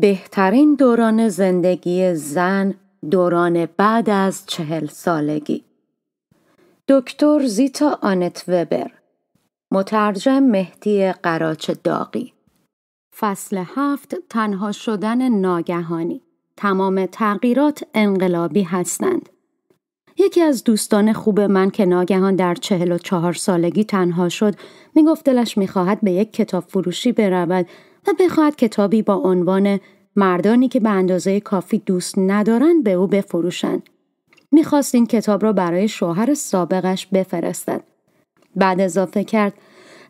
بهترین دوران زندگی زن دوران بعد از چهل سالگی دکتر زیتا آنت وبر مترجم مهدی قراچ داقی فصل هفت تنها شدن ناگهانی تمام تغییرات انقلابی هستند یکی از دوستان خوب من که ناگهان در چهل و چهار سالگی تنها شد میگفت دلش میخواهد به یک کتاب فروشی برود و بخواهد کتابی با عنوان مردانی که به اندازه کافی دوست ندارند به او بفروشند. میخواست این کتاب را برای شوهر سابقش بفرستد. بعد اضافه کرد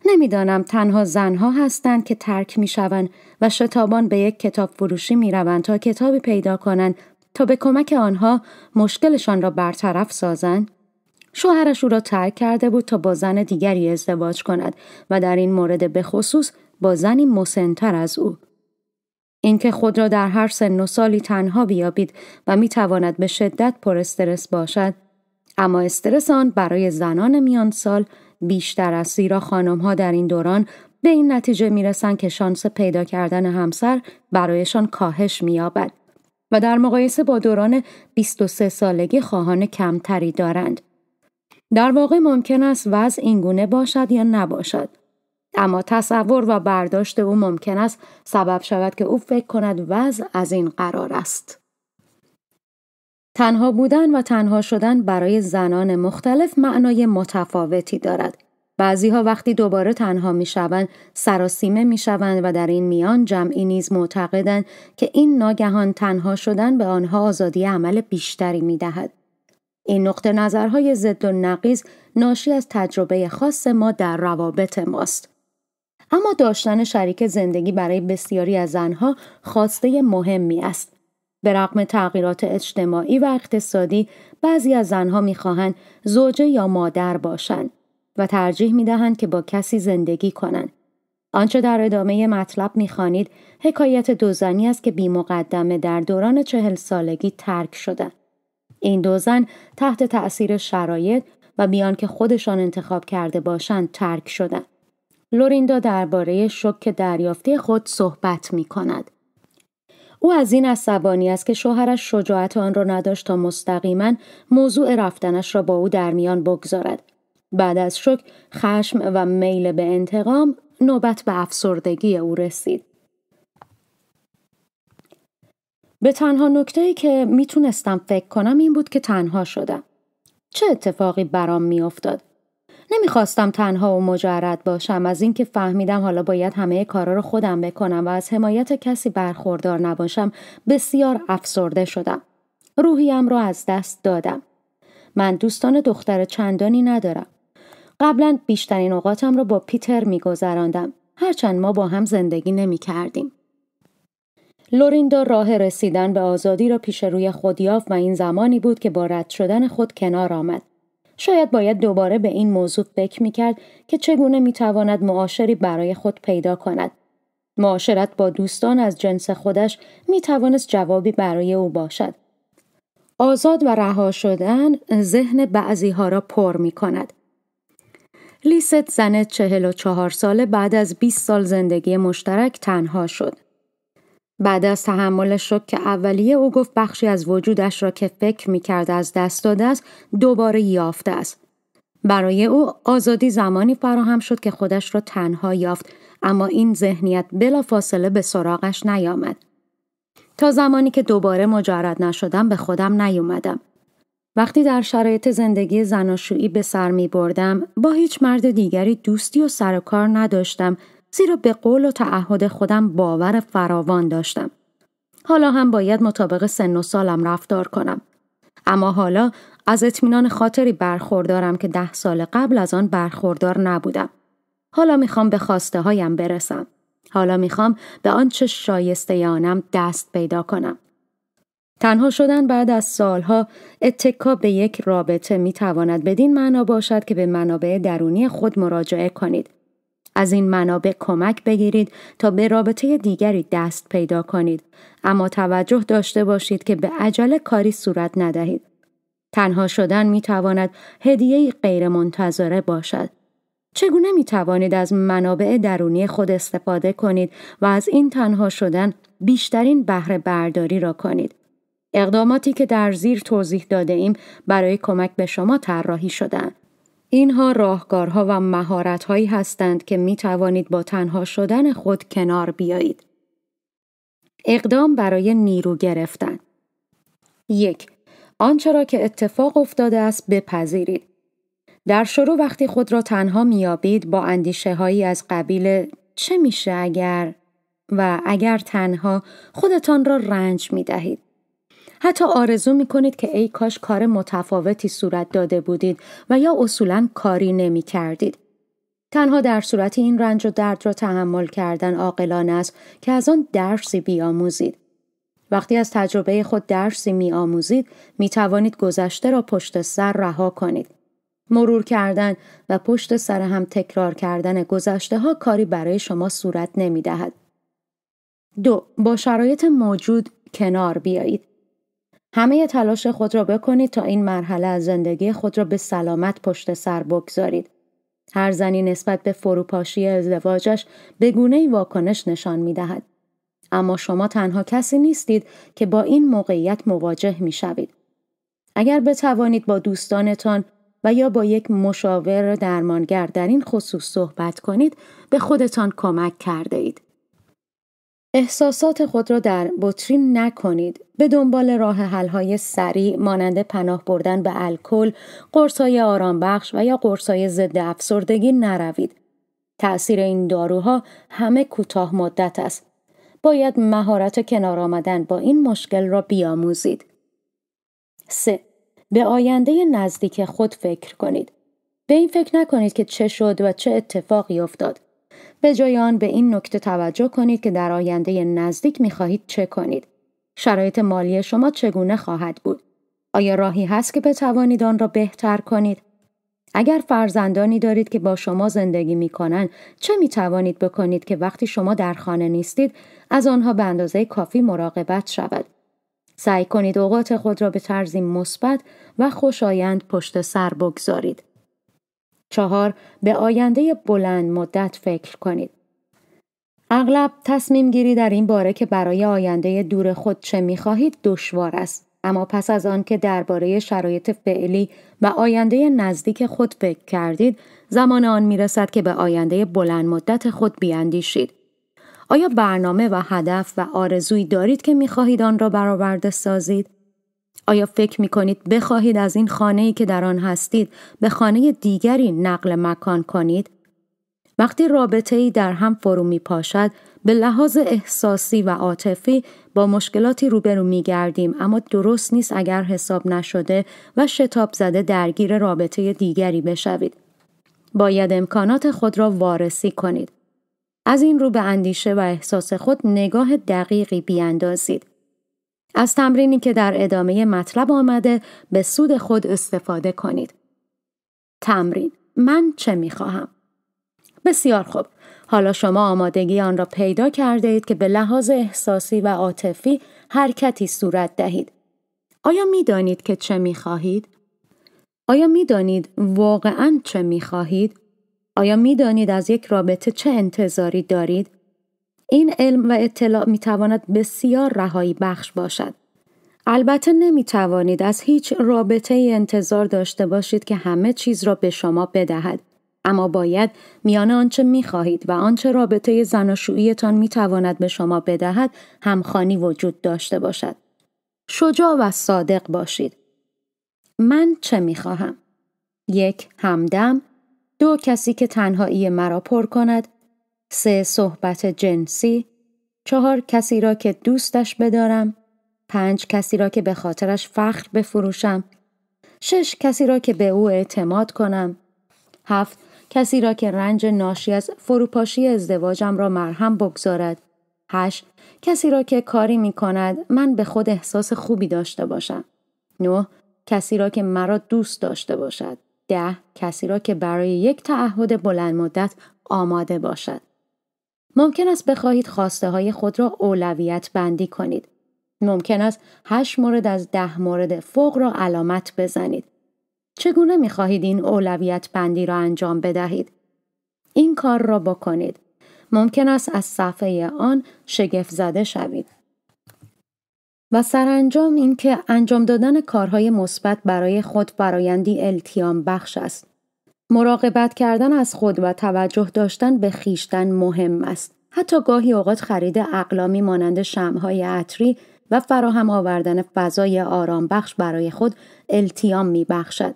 نمیدانم تنها زنها هستند که ترک میشوند و شتابان به یک کتاب فروشی میروند تا کتابی پیدا کنند تا به کمک آنها مشکلشان را برطرف سازند شوهرش او را ترک کرده بود تا با زن دیگری ازدواج کند و در این مورد به خصوص با زنی مسنتر از او اینکه خود را در هر سن و سالی تنها بیابید و میتواند به شدت پر استرس باشد اما استرس آن برای زنان میان سال بیشتر از زیرا خانمها در این دوران به این نتیجه رسند که شانس پیدا کردن همسر برایشان کاهش یابد. و در مقایسه با دوران 23 سالگی خواهان کمتری دارند. در واقع ممکن است وضع اینگونه باشد یا نباشد. اما تصور و برداشت او ممکن است سبب شود که او فکر کند وضع از این قرار است. تنها بودن و تنها شدن برای زنان مختلف معنای متفاوتی دارد. ها وقتی دوباره تنها میشوند سراسیمه شوند و در این میان جمعی نیز معتقدند که این ناگهان تنها شدن به آنها آزادی عمل بیشتری میدهد این نقطه نظرهای ضد و نقیز ناشی از تجربه خاص ما در روابط ماست اما داشتن شریک زندگی برای بسیاری از زنها خواسته مهمی است به رغم تغییرات اجتماعی و اقتصادی بعضی از زنها میخواهند زوجه یا مادر باشند و ترجیح می دهند که با کسی زندگی کنند. آنچه در ادامه مطلب میخوانید حکایت زنی است که بی مقدمه در دوران چهل سالگی ترک شده. این دوزن تحت تأثیر شرایط و بیان که خودشان انتخاب کرده باشند ترک شدند. لوریندا درباره شک دریافتی خود صحبت می کند. او از این عصبانی است که شوهرش شجاعت آن را نداشت تا مستقیما موضوع رفتنش را با او در میان بگذارد بعد از شک خشم و میل به انتقام نوبت به افسردگی او رسید. به تنها نکته ای که میتونستم فکر کنم این بود که تنها شدم. چه اتفاقی برام میافتاد؟ نمیخواستم تنها و مجرد باشم از اینکه فهمیدم حالا باید همه کارا رو خودم بکنم و از حمایت کسی برخوردار نباشم بسیار افسرده شدم. روحیم رو از دست دادم. من دوستان دختر چندانی ندارم. قبلا بیشترین اوقاتم را با پیتر گذراندم، هرچند ما با هم زندگی نمی کردیم. لوریندا راه رسیدن به آزادی را پیش روی خود یافت و این زمانی بود که با رد شدن خود کنار آمد. شاید باید دوباره به این موضوع فکر می کرد که چگونه می تواند معاشری برای خود پیدا کند. معاشرت با دوستان از جنس خودش می توانست جوابی برای او باشد. آزاد و رها شدن ذهن بعضی ها را پر می کند. لیست زن 44 ساله بعد از 20 سال زندگی مشترک تنها شد. بعد از تحمل شک اولیه او گفت بخشی از وجودش را که فکر می کرد از دست داده است دوباره یافته است. برای او آزادی زمانی فراهم شد که خودش را تنها یافت اما این ذهنیت بلا فاصله به سراغش نیامد. تا زمانی که دوباره مجرد نشدم به خودم نیومدم. وقتی در شرایط زندگی زناشویی به سر می بردم با هیچ مرد دیگری دوستی و سر و کار نداشتم زیرا به قول و تعهد خودم باور فراوان داشتم. حالا هم باید مطابق سن و سالم رفتار کنم. اما حالا از اطمینان خاطری برخوردارم که ده سال قبل از آن برخوردار نبودم. حالا میخوام به خواسته هایم برسم. حالا میخوام به آنچه شایسته آنم دست پیدا کنم. تنها شدن بعد از سالها اتکا به یک رابطه می تواند بدین معنا باشد که به منابع درونی خود مراجعه کنید. از این منابع کمک بگیرید تا به رابطه دیگری دست پیدا کنید اما توجه داشته باشید که به عجله کاری صورت ندهید. تنها شدن می تواند هدیه غیرمنتظره باشد. چگونه می توانید از منابع درونی خود استفاده کنید و از این تنها شدن بیشترین بهره برداری را کنید؟ اقداماتی که در زیر توضیح داده ایم برای کمک به شما طراحی شدند. اینها راهکارها و مهارتهایی هستند که می توانید با تنها شدن خود کنار بیایید. اقدام برای نیرو گرفتن یک آنچه را که اتفاق افتاده است بپذیرید. در شروع وقتی خود را تنها میابید با اندیشه هایی از قبیل چه میشه اگر و اگر تنها خودتان را رنج می دهید. حتی آرزو می کنید که ای کاش کار متفاوتی صورت داده بودید و یا اصولا کاری نمی کردید. تنها در صورت این رنج و درد را تحمل کردن عاقلانه است که از آن درسی بیاموزید. وقتی از تجربه خود درسی می آموزید می توانید گذشته را پشت سر رها کنید. مرور کردن و پشت سر هم تکرار کردن گذشته ها کاری برای شما صورت نمی دهد. دو، با شرایط موجود کنار بیایید. همه تلاش خود را بکنید تا این مرحله از زندگی خود را به سلامت پشت سر بگذارید. هر زنی نسبت به فروپاشی ازدواجش به گونه واکنش نشان می دهد. اما شما تنها کسی نیستید که با این موقعیت مواجه می شوید. اگر بتوانید با دوستانتان و یا با یک مشاور درمانگر در این خصوص صحبت کنید به خودتان کمک کرده اید. احساسات خود را در بطری نکنید. به دنبال راه های سریع مانند پناه بردن به الکل، آرام آرامبخش و یا های ضد افسردگی نروید. تأثیر این داروها همه کوتاه مدت است. باید مهارت کنار آمدن با این مشکل را بیاموزید. 3. به آینده نزدیک خود فکر کنید. به این فکر نکنید که چه شد و چه اتفاقی افتاد. به جای آن به این نکته توجه کنید که در آینده نزدیک می خواهید چه کنید. شرایط مالی شما چگونه خواهد بود؟ آیا راهی هست که بتوانید آن را بهتر کنید؟ اگر فرزندانی دارید که با شما زندگی می کنند چه می توانید بکنید که وقتی شما در خانه نیستید از آنها به اندازه کافی مراقبت شود؟ سعی کنید اوقات خود را به طرزی مثبت و خوشایند پشت سر بگذارید. به آینده بلند مدت فکر کنید. اغلب تصمیم گیری در این باره که برای آینده دور خود چه خواهید دشوار است. اما پس از آن که درباره شرایط فعلی و آینده نزدیک خود فکر کردید، زمان آن می رسد که به آینده بلند مدت خود بیاندیشید. آیا برنامه و هدف و آرزویی دارید که خواهید آن را برآورده سازید؟ آیا فکر می کنید بخواهید از این خانه ای که در آن هستید به خانه دیگری نقل مکان کنید؟ وقتی رابطه ای در هم فرو می پاشد به لحاظ احساسی و عاطفی با مشکلاتی روبرو می گردیم اما درست نیست اگر حساب نشده و شتاب زده درگیر رابطه دیگری بشوید. باید امکانات خود را وارسی کنید. از این رو به اندیشه و احساس خود نگاه دقیقی بیاندازید. از تمرینی که در ادامه مطلب آمده به سود خود استفاده کنید. تمرین من چه می خواهم؟ بسیار خوب. حالا شما آمادگی آن را پیدا کرده اید که به لحاظ احساسی و عاطفی حرکتی صورت دهید. آیا می دانید که چه می خواهید؟ آیا می دانید واقعا چه می خواهید؟ آیا می دانید از یک رابطه چه انتظاری دارید؟ این علم و اطلاع می تواند بسیار رهایی بخش باشد. البته نمی توانید از هیچ رابطه انتظار داشته باشید که همه چیز را به شما بدهد. اما باید میان آنچه می خواهید و آنچه رابطه زناشوییتان می تواند به شما بدهد همخانی وجود داشته باشد. شجاع و صادق باشید. من چه می خواهم؟ یک همدم، دو کسی که تنهایی مرا پر کند، سه صحبت جنسی چهار کسی را که دوستش بدارم پنج کسی را که به خاطرش فخر بفروشم شش کسی را که به او اعتماد کنم هفت کسی را که رنج ناشی از فروپاشی ازدواجم را مرهم بگذارد هشت کسی را که کاری می کند من به خود احساس خوبی داشته باشم نه کسی را که مرا دوست داشته باشد ده کسی را که برای یک تعهد بلند مدت آماده باشد ممکن است بخواهید خواسته های خود را اولویت بندی کنید. ممکن است هشت مورد از ده مورد فوق را علامت بزنید. چگونه می خواهید این اولویت بندی را انجام بدهید؟ این کار را بکنید. ممکن است از صفحه آن شگفت زده شوید. و سرانجام اینکه انجام دادن کارهای مثبت برای خود برایندی التیام بخش است. مراقبت کردن از خود و توجه داشتن به خیشتن مهم است. حتی گاهی اوقات خرید اقلامی مانند شمهای عطری و فراهم آوردن فضای آرام بخش برای خود التیام می بخشد.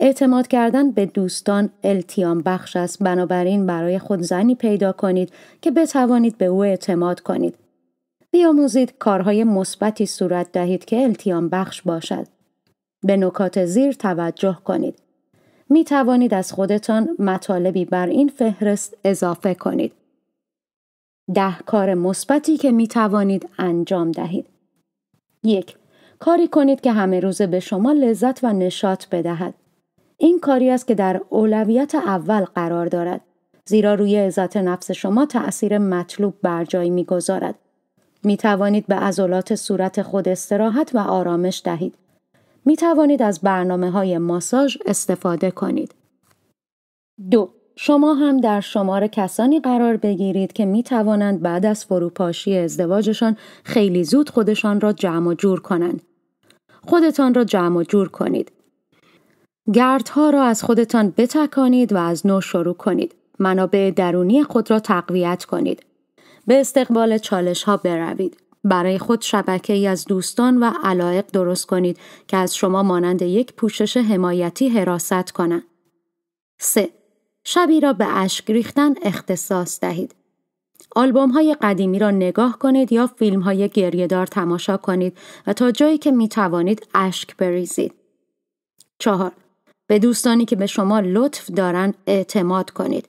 اعتماد کردن به دوستان التیام بخش است بنابراین برای خود زنی پیدا کنید که بتوانید به او اعتماد کنید. بیاموزید کارهای مثبتی صورت دهید که التیام بخش باشد. به نکات زیر توجه کنید. می توانید از خودتان مطالبی بر این فهرست اضافه کنید. ده کار مثبتی که می توانید انجام دهید. یک کاری کنید که همه روزه به شما لذت و نشاط بدهد. این کاری است که در اولویت اول قرار دارد. زیرا روی عزت نفس شما تأثیر مطلوب بر جای میگذارد. می توانید به عضلات صورت خود استراحت و آرامش دهید. می توانید از برنامه های ماساژ استفاده کنید. دو شما هم در شمار کسانی قرار بگیرید که می توانند بعد از فروپاشی ازدواجشان خیلی زود خودشان را جمع و جور کنند. خودتان را جمع و جور کنید. گردها را از خودتان بتکانید و از نو شروع کنید. منابع درونی خود را تقویت کنید. به استقبال چالش ها بروید. برای خود شبکه ای از دوستان و علایق درست کنید که از شما مانند یک پوشش حمایتی حراست کنند. 3. شبی را به اشک ریختن اختصاص دهید. آلبوم های قدیمی را نگاه کنید یا فیلم های گریهدار تماشا کنید و تا جایی که می توانید اشک بریزید. 4. به دوستانی که به شما لطف دارند اعتماد کنید.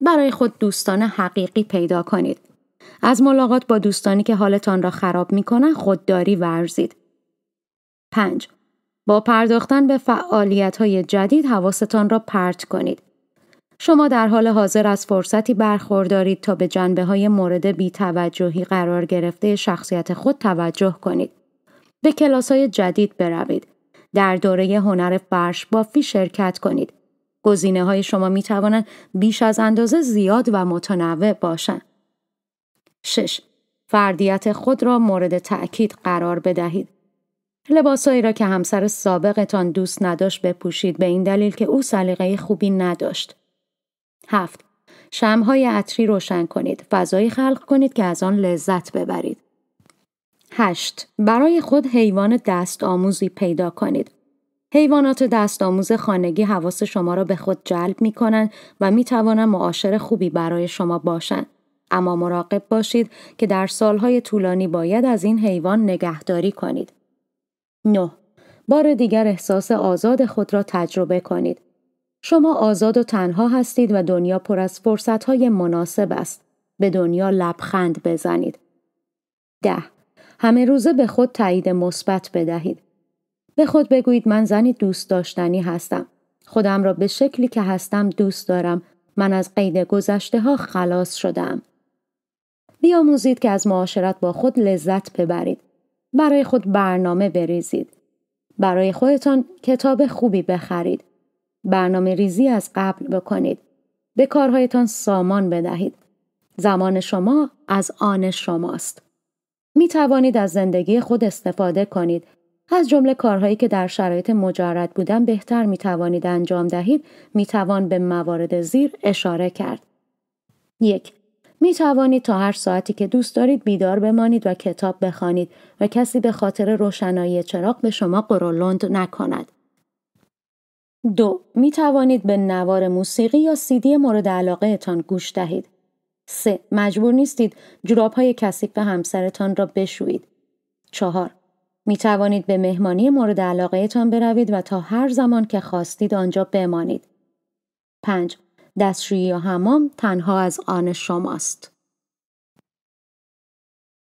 برای خود دوستان حقیقی پیدا کنید. از ملاقات با دوستانی که حالتان را خراب می کنن خودداری ورزید. 5. با پرداختن به فعالیت های جدید حواستان را پرت کنید. شما در حال حاضر از فرصتی برخوردارید تا به جنبه های مورد بیتوجهی قرار گرفته شخصیت خود توجه کنید. به کلاس های جدید بروید. در دوره هنر فرش بافی شرکت کنید. گزینه های شما می توانند بیش از اندازه زیاد و متنوع باشند. 6. فردیت خود را مورد تأکید قرار بدهید. لباسایی را که همسر سابقتان دوست نداشت بپوشید به این دلیل که او سلیقه خوبی نداشت. 7. شمهای عطری روشن کنید. فضایی خلق کنید که از آن لذت ببرید. 8. برای خود حیوان دست آموزی پیدا کنید. حیوانات دست آموز خانگی حواس شما را به خود جلب می کنند و می توانند معاشر خوبی برای شما باشند. اما مراقب باشید که در سالهای طولانی باید از این حیوان نگهداری کنید. 9. بار دیگر احساس آزاد خود را تجربه کنید. شما آزاد و تنها هستید و دنیا پر از فرصتهای مناسب است. به دنیا لبخند بزنید. 10. همه روزه به خود تایید مثبت بدهید. به خود بگویید من زنی دوست داشتنی هستم. خودم را به شکلی که هستم دوست دارم. من از قید گذشته ها خلاص شدم. بیاموزید که از معاشرت با خود لذت ببرید. برای خود برنامه بریزید. برای خودتان کتاب خوبی بخرید. برنامه ریزی از قبل بکنید. به کارهایتان سامان بدهید. زمان شما از آن شماست. می توانید از زندگی خود استفاده کنید. از جمله کارهایی که در شرایط مجرد بودن بهتر می توانید انجام دهید می توان به موارد زیر اشاره کرد. یک می توانید تا هر ساعتی که دوست دارید بیدار بمانید و کتاب بخوانید و کسی به خاطر روشنایی چراغ به شما قرولند نکند. دو می توانید به نوار موسیقی یا سیدی مورد علاقه تان گوش دهید. سه مجبور نیستید جراب های کسیف همسرتان را بشویید. چهار می توانید به مهمانی مورد علاقه تان بروید و تا هر زمان که خواستید آنجا بمانید. 5. دستشویی و حمام تنها از آن شماست.